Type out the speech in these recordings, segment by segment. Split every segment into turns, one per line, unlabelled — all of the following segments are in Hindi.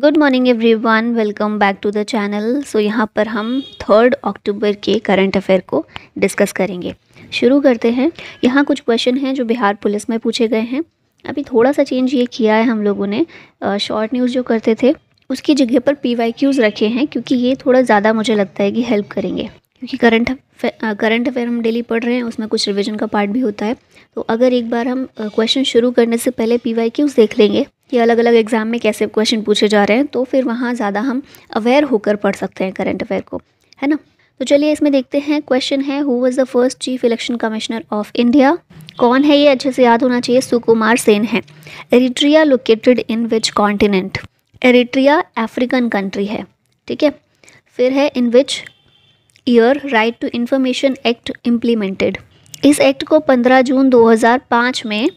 good morning everyone welcome back to the channel so यहाँ पर हम थर्ड अक्टूबर के करंट अफेयर को डिस्कस करेंगे शुरू करते हैं यहाँ कुछ क्वेश्चन हैं जो बिहार पुलिस में पूछे गए हैं अभी थोड़ा सा चेंज ये किया है हम लोगों ने शॉर्ट न्यूज़ जो करते थे उसकी जगह पर पी वाई क्यूज़ रखे हैं क्योंकि ये थोड़ा ज़्यादा मुझे लगता है कि हेल्प करेंगे क्योंकि करंट करंट अफेयर हम डेली पढ़ रहे हैं उसमें कुछ रिविजन का पार्ट भी होता है तो अगर एक बार हम क्वेश्चन शुरू करने से पहले पी वाई क्यूज़ देख लेंगे कि अलग अलग एग्ज़ाम में कैसे क्वेश्चन पूछे जा रहे हैं तो फिर वहाँ ज़्यादा हम अवेयर होकर पढ़ सकते हैं करंट अफेयर को है ना तो चलिए इसमें देखते हैं क्वेश्चन है who was the first chief election commissioner of India कौन है ये अच्छे से याद होना चाहिए सुकुमार सेन है Eritrea located in which continent Eritrea African country है ठीक है फिर है in which year right to information act implemented इस एक्ट को 15 जून 2005 में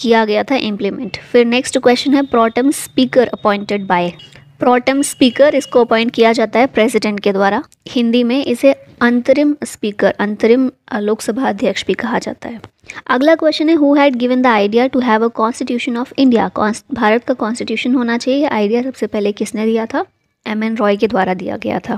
किया गया था इम्प्लीमेंट फिर नेक्स्ट क्वेश्चन है protem speaker appointed by protem speaker इसको अपॉइंट किया जाता है प्रेसिडेंट के द्वारा हिंदी में इसे अंतरिम स्पीकर अंतरिम लोकसभा अध्यक्ष भी कहा जाता है अगला क्वेश्चन है who had given the idea to have a constitution of India Bharat का कॉन्स्टिट्यूशन होना चाहिए आइडिया सबसे पहले किसने दिया था एम एन रॉय के द्वारा दिया गया था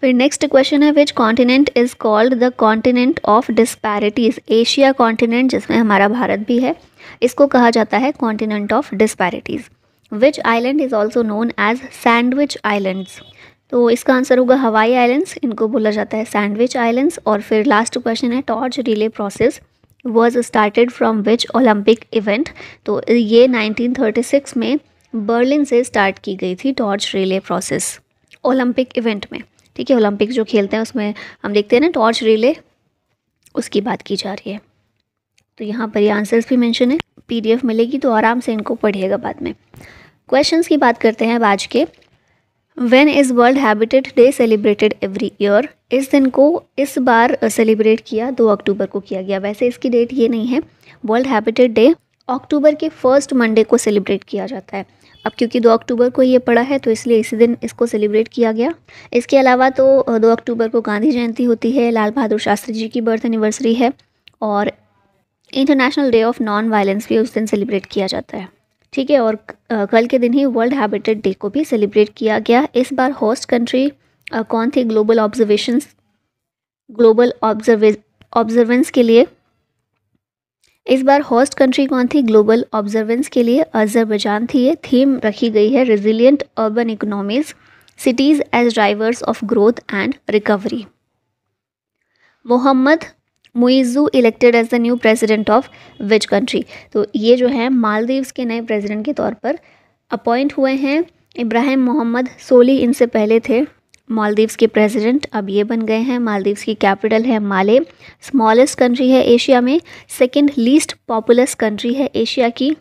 फिर नेक्स्ट क्वेश्चन है which continent is called the continent of disparities Asia continent जिसमें हमारा भारत भी है इसको कहा जाता है continent of disparities which island is also known as sandwich islands तो इसका आंसर होगा हवाई आइलैंड्स इनको बोला जाता है सैंडविच आइलैंड्स और फिर लास्ट क्वेश्चन है torch relay process was started from which Olympic event तो ये 1936 में बर्लिन से स्टार्ट की गई थी torch relay process Olympic event में ठीक है ओलंपिक जो खेलते हैं उसमें हम देखते हैं ना टॉर्च रिले उसकी बात की जा रही है तो यहाँ पर ये आंसर्स भी मेंशन है पीडीएफ मिलेगी तो आराम से इनको पढ़िएगा बाद में क्वेश्चंस की बात करते हैं अब आज के when is world habitat day celebrated every year इस दिन को इस बार सेलिब्रेट किया दो अक्टूबर को किया गया वैसे इसकी डेट ये नहीं है वर्ल्ड हैबिटेड डे अक्टूबर के फर्स्ट मंडे को सेलिब्रेट किया जाता है अब क्योंकि दो अक्टूबर को ये पड़ा है तो इसलिए इसी दिन इसको सेलिब्रेट किया गया इसके अलावा तो दो अक्टूबर को गांधी जयंती होती है लाल बहादुर शास्त्री जी की बर्थ एनिवर्सरी है और international day of non violence भी उस दिन सेलिब्रेट किया जाता है ठीक है और कल के दिन ही वर्ल्ड हैबिटेट डे को भी सेलिब्रेट किया गया इस बार होस्ट कंट्री कौन थी global observation global observe observance के लिए इस बार होस्ट कंट्री कौन थी ग्लोबल ऑब्जर्वेंस के लिए अजरबैजान थी ये थीम रखी गई है resilient urban economies cities as drivers of growth and recovery Mohamed Muizzu elected as the new president of which country तो ये जो है मालदीव्स के नए प्रेसिडेंट के तौर पर अपॉइंट हुए हैं इब्राहिम मोहम्मद सोली इनसे पहले थे मालदीव्स के प्रेसिडेंट अब ये बन गए हैं मालदीव्स की कैपिटल है माले स्मॉलेस्ट कंट्री है एशिया में सेकंड लीस्ट पॉपुलस कंट्री है एशिया की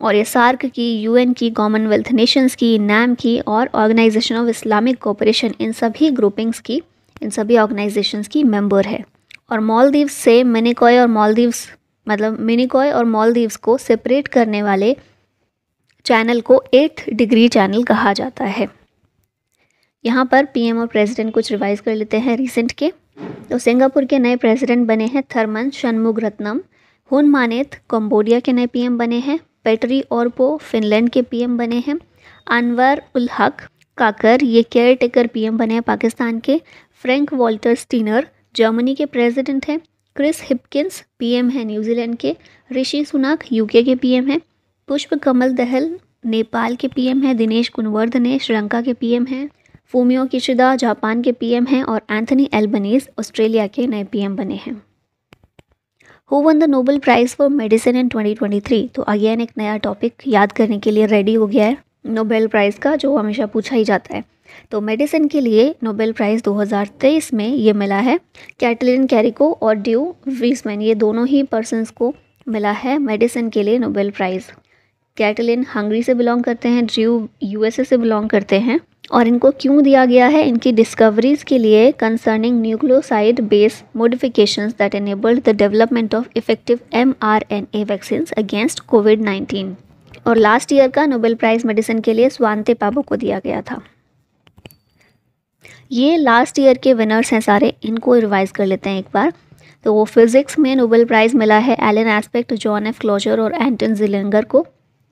और ये सार्क की यूएन की कॉमनवेल्थ नेशंस की नैम की और ऑर्गेनाइजेशन ऑफ इस्लामिक कोऑपरेशन इन सभी ग्रुपिंग्स की इन सभी ऑर्गेनाइजेशंस की मेंबर है और मालदीव्स से मिनिकॉय और मालदीव्स मतलब मिनिकॉय और मालदीव्स को सेपरेट करने वाले चैनल को एट्थ डिग्री चैनल कहा जाता है यहाँ पर पीएम और प्रेसिडेंट कुछ रिवाइज कर लेते हैं रिसेंट के तो सिंगापुर के नए प्रेसिडेंट बने हैं थर्मन शनमुग रत्नम हुन मानेत कम्बोडिया के नए पीएम बने हैं पेटरी औरपो फिनलैंड के पीएम बने हैं अनवर उल हक काकर ये केयर टेकर पी बने हैं पाकिस्तान के फ्रेंक वॉल्टर स्टीनर जर्मनी के प्रेसिडेंट हैं क्रिस हिपकिंस पीएम हैं न्यूजीलैंड के ऋषि सुनाक यूके के पीएम हैं पुष्प कमल दहल नेपाल के पीएम हैं दिनेश गुणवर्धने श्रीलंका के पीएम हैं फूमियो किशिदा जापान के पीएम हैं और एंथनी एल्बनीज ऑस्ट्रेलिया के नए पीएम बने हैं who won the Nobel prize for medicine in 2023 तो अगेन एक नया टॉपिक याद करने के लिए रेडी हो गया है नोबेल प्राइज़ का जो हमेशा पूछा ही जाता है तो मेडिसिन के लिए नोबेल प्राइज़ 2023 में ये मिला है कैटलिन कैरिको और ड्यू वीसमैन ये दोनों ही पर्सनस को मिला है मेडिसिन के लिए नोबेल प्राइज़ कैटलिन हंगरी से बिलोंग करते हैं ड्यू यूएसए से बिलोंग करते हैं और इनको क्यों दिया गया है इनकी डिस्कवरीज़ के लिए concerning nucleoside base modification that enabled the development of effective M R N A vaccine against Covid nineteen और लास्ट ईयर का नोबेल प्राइज़ मेडिसिन के लिए स्वान्ते पाबो को दिया गया था ये लास्ट ईयर के विनर्स हैं सारे इनको रिवाइज़ कर लेते हैं एक बार तो वो फिज़िक्स में नोबेल प्राइज़ मिला है Alain Aspect John F Clauser और एंटन जिलेंगर को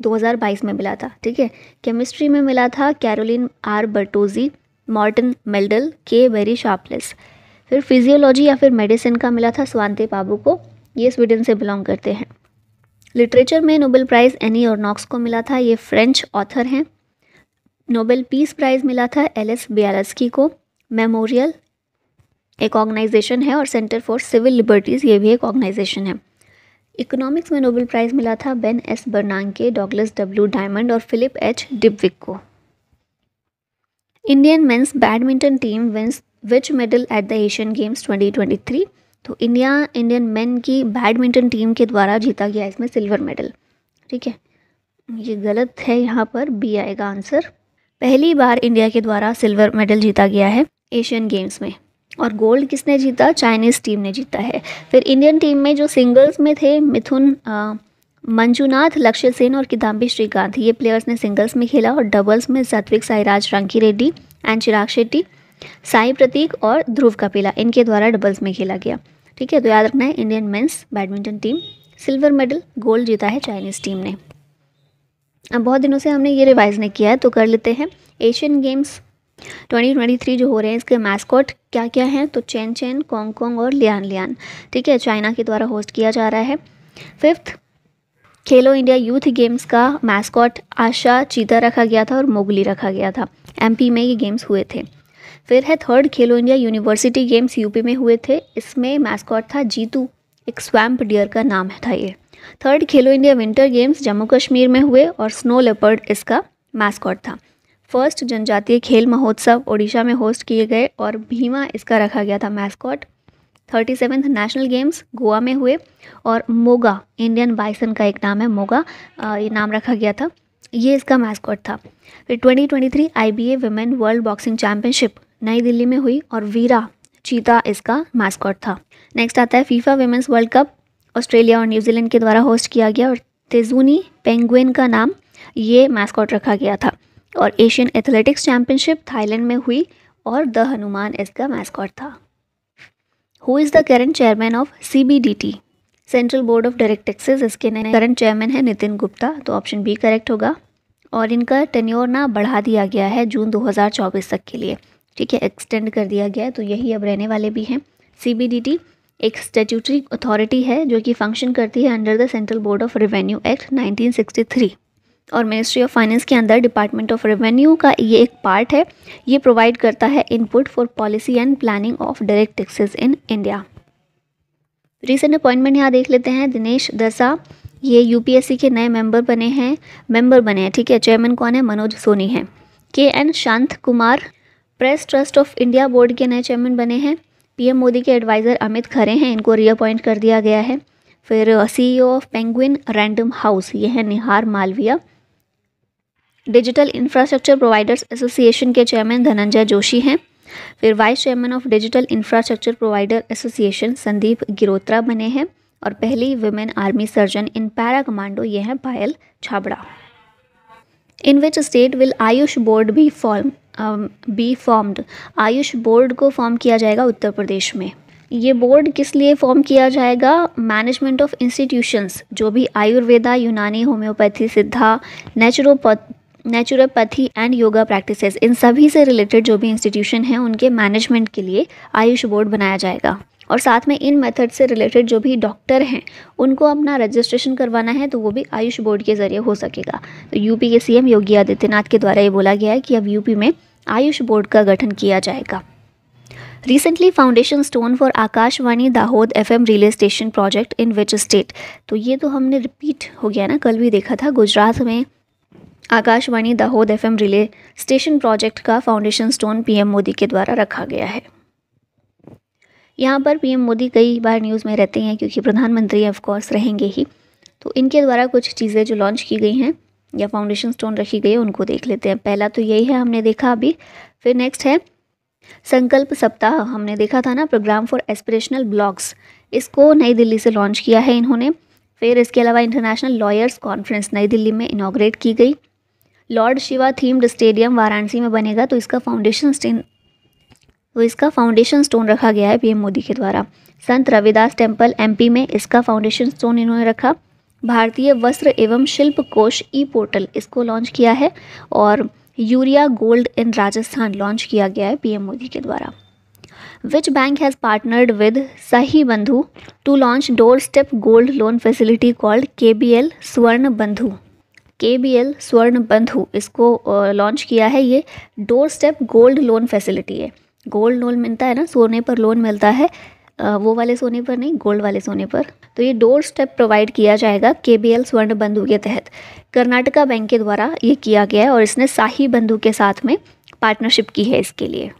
2022 में मिला था ठीक है केमिस्ट्री में मिला था Carolyn R Bertozzi Morten Meldal K Barry Sharpless फिर फिजियोलॉजी या फिर मेडिसिन का मिला था स्वांते बाबू को ये स्वीडन से बिलोंग करते हैं लिटरेचर में Nobel prize Annie Ernaux को मिला था ये फ्रेंच ऑथर हैं नोबेल पीस प्राइज़ मिला था एलिस बियालस्की को मेमोरियल एक ऑर्गेनाइजेशन है और सेंटर फॉर सिविल लिबर्टीज़ ये भी एक ऑर्गेनाइजेशन है इकोनॉमिक्स में नोबेल प्राइज़ मिला था Ben S Bernanke Douglas W Diamond और फिलिप एच डिपविक को Indian men's badminton team wins which medal at the Asian Games 2023 तो इंडिया इंडियन मेन की बैडमिंटन टीम के द्वारा जीता गया इसमें सिल्वर मेडल ठीक है ये गलत है यहाँ पर बी आएगा आंसर पहली बार इंडिया के द्वारा सिल्वर मेडल जीता गया है एशियन गेम्स में और गोल्ड किसने जीता चाइनीज़ टीम ने जीता है फिर इंडियन टीम में जो सिंगल्स में थे मिथुन मंजूनाथ लक्ष्य सेन और किदाम्बी श्रीकांत ये प्लेयर्स ने सिंगल्स में खेला और डबल्स में सात्विक साईराज रंकी रेड्डी एंड चिराग शेट्टी साई प्रतीक और ध्रुव कपिला इनके द्वारा डबल्स में खेला गया ठीक है तो याद रखना है Indian men's badminton team silver medal gold जीता है चाइनीज़ टीम ने अब बहुत दिनों से हमने ये रिवाइज़ नहीं किया है तो कर लेते हैं एशियन गेम्स 2023 जो हो रहे हैं इसके मैस्कॉट क्या क्या हैं तो चैन चैन कॉन्ग कॉन्ग और लियान लियान ठीक है चाइना के द्वारा होस्ट किया जा रहा है fifth Khelo India youth games का मैस्कॉट आशा चीता रखा गया था और मोगली रखा गया था एमपी में ये गेम्स हुए थे फिर है third Khelo India university games UP में हुए थे इसमें मैस्कॉट था जीतू एक स्वैम्प डियर का नाम है था ये third Khelo India winter games Jammu Kashmir में हुए और स्नो लेपर्ड इसका मैस्कॉट था फर्स्ट जनजातीय खेल महोत्सव ओडिशा में होस्ट किए गए और भीमा इसका रखा गया था mascot thirty seventh national games Goa में हुए और मोगा इंडियन बाइसन का एक नाम है मोगा ये नाम रखा गया था ये इसका मैस्कॉट था फिर 2023 ए women world boxing championship New Delhi में हुई और वीरा चीता इसका मैस्कॉट था नेक्स्ट आता है FIFA women's World Cup Australia और न्यूजीलैंड के द्वारा होस्ट किया गया और तेजूनी पेंगुइन का नाम ये मैस्कॉट रखा गया था और एशियन एथलेटिक्स चैम्पियनशिप थाईलैंड में हुई और द हनुमान इसका मैस्कॉट था who is the current chairman of C B D T central board of direct taxes इसके नए करंट चेयरमैन है नितिन गुप्ता तो ऑप्शन बी करेक्ट होगा और इनका टेन्योर ना बढ़ा दिया गया है जून 2024 तक के लिए ठीक है एक्सटेंड कर दिया गया है तो यही अब रहने वाले भी हैं सी बी डी टी एक स्टेचूटरी अथॉरिटी है जो कि फंक्शन करती है under the central board of revenue act three और मिनिस्ट्री ऑफ फाइनेंस के अंदर डिपार्टमेंट ऑफ रेवेन्यू का ये एक पार्ट है ये प्रोवाइड करता है input for policy and planning of direct taxes in India recent appointment यहाँ देख लेते हैं दिनेश दसा ये यूपीएससी के नए मेंबर बने हैं मेंबर बने हैं ठीक है चेयरमैन कौन है मनोज सोनी हैं K N Shantha Kumar press trust of India board के नए चेयरमैन बने हैं पीएम मोदी के एडवाइज़र अमित खरे हैं इनको रीअपॉइंट कर दिया गया है फिर CEO of Penguin Random House ये है Nihar Malviya digital infrastructure providers association के चेयरमैन धनंजय जोशी हैं फिर vice chairman of digital infrastructure provider association Sandeep Girotra बने हैं और पहली women army surgeon in para commando ये हैं Payal Chhabra in which state will AYUSH board भी form be formed AYUSH board को फॉर्म किया जाएगा उत्तर प्रदेश में ये बोर्ड किस लिए फॉर्म किया जाएगा मैनेजमेंट ऑफ इंस्टीट्यूशंस जो भी Ayurveda Unani homeopathy Siddha naturopath naturopathy and yoga practices इन सभी से रिलेटेड जो भी इंस्टीट्यूशन हैं उनके मैनेजमेंट के लिए आयुष बोर्ड बनाया जाएगा और साथ में इन मेथड से रिलेटेड जो भी डॉक्टर हैं उनको अपना रजिस्ट्रेशन करवाना है तो वो भी आयुष बोर्ड के ज़रिए हो सकेगा तो यूपी के सीएम योगी आदित्यनाथ के द्वारा ये बोला गया है कि अब यूपी में आयुष बोर्ड का गठन किया जाएगा recently foundation stone for Akashvani Dahod FM relay station project in which state तो ये तो हमने रिपीट हो गया ना कल भी देखा था गुजरात में Akashvani Dahod FM relay station project का फाउंडेशन स्टोन पीएम मोदी के द्वारा रखा गया है यहाँ पर पीएम मोदी कई बार न्यूज़ में रहते हैं क्योंकि प्रधानमंत्री ऑफकोर्स रहेंगे ही तो इनके द्वारा कुछ चीज़ें जो लॉन्च की गई हैं या फाउंडेशन स्टोन रखी गई है उनको देख लेते हैं पहला तो यही है हमने देखा अभी फिर नेक्स्ट है संकल्प सप्ताह हमने देखा था ना प्रोग्राम फॉर एस्पिरेशनल ब्लॉग्स इसको नई दिल्ली से लॉन्च किया है इन्होंने फिर इसके अलावा इंटरनेशनल लॉयर्स कॉन्फ्रेंस नई दिल्ली में इनाग्रेट की गई lord Shiva themed stadium Varanasi में बनेगा तो इसका फाउंडेशन स्टेन तो इसका फाउंडेशन स्टोन रखा गया है पीएम मोदी के द्वारा संत रविदास टेम्पल एमपी में इसका फाउंडेशन स्टोन इन्होंने रखा भारतीय वस्त्र एवं शिल्प कोश ई पोर्टल इसको लॉन्च किया है और urea gold in Rajasthan launch किया गया है पीएम मोदी के द्वारा which bank has partnered with Sahi Bandhu to launch door step gold loan facility called K B L Swarna Bandhu के बी एल स्वर्ण बंधु इसको लॉन्च किया है ये door step gold loan facility है गोल्ड लोन मिलता है ना सोने पर लोन मिलता है वो वाले सोने पर नहीं गोल्ड वाले सोने पर तो ये डोर स्टेप प्रोवाइड किया जाएगा के बी एल स्वर्ण बंधु के तहत कर्नाटका बैंक के द्वारा ये किया गया है और इसने शाही बंधु के साथ में पार्टनरशिप की है इसके लिए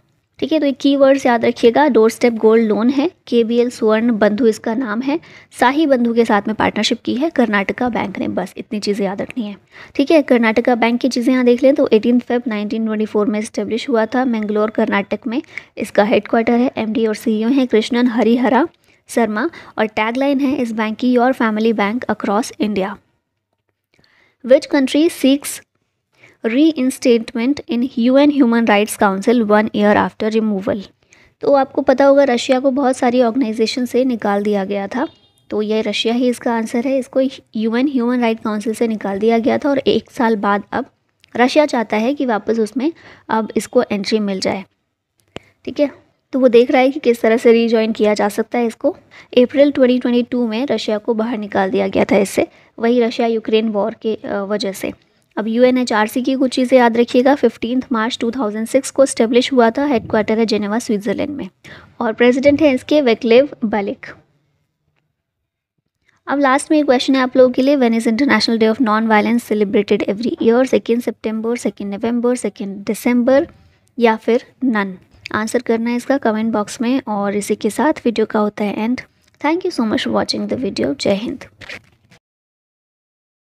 ठीक है तो की वर्ड्स याद रखिएगा डोर स्टेप गोल्ड लोन है के बी एल सुवर्ण बंधु इसका नाम है शाही बंधु के साथ में पार्टनरशिप की है कर्नाटका बैंक ने बस इतनी चीज़ें याद रखनी है ठीक है कर्नाटका बैंक की चीज़ें यहाँ देख लें तो एटीन फेब 1924 में इस्टेब्लिश हुआ था मैंगलोर कर्नाटक में इसका हेडक्वार्टर है एमडी और सीईओ e हैं कृष्णन हरिहरा शर्मा और टैगलाइन है इस बैंक की your family bank across India which country seeks reinstatement in UN human rights council one year after removal तो आपको पता होगा रशिया को बहुत सारी ऑर्गेनाइजेशन से निकाल दिया गया था तो ये रशिया ही इसका आंसर है इसको यूएन ह्यूमन राइट काउंसिल से निकाल दिया गया था और एक साल बाद अब रशिया चाहता है कि वापस उसमें अब इसको एंट्री मिल जाए ठीक है तो वो देख रहा है कि किस तरह से रीजॉइन किया जा सकता है इसको अप्रैल 2022 में रशिया को बाहर निकाल दिया गया था इससे वही रशिया यूक्रेन वॉर के वजह से अब यू की कुछ चीज़ें याद रखिएगा फिफ्टीन मार्च 2006 को स्टेब्लिश हुआ था हेडक्वार्टर है जेनेवा स्विट्ज़रलैंड में और प्रेसिडेंट हैं इसके वेक्लेव बलिक अब लास्ट में एक क्वेश्चन है आप लोगों के लिए when is international day of non violence celebrated every year second September second November second December या फिर नन आंसर करना है इसका कमेंट बॉक्स में और इसी के साथ वीडियो का होता है and thank you so much for watching the video जय हिंद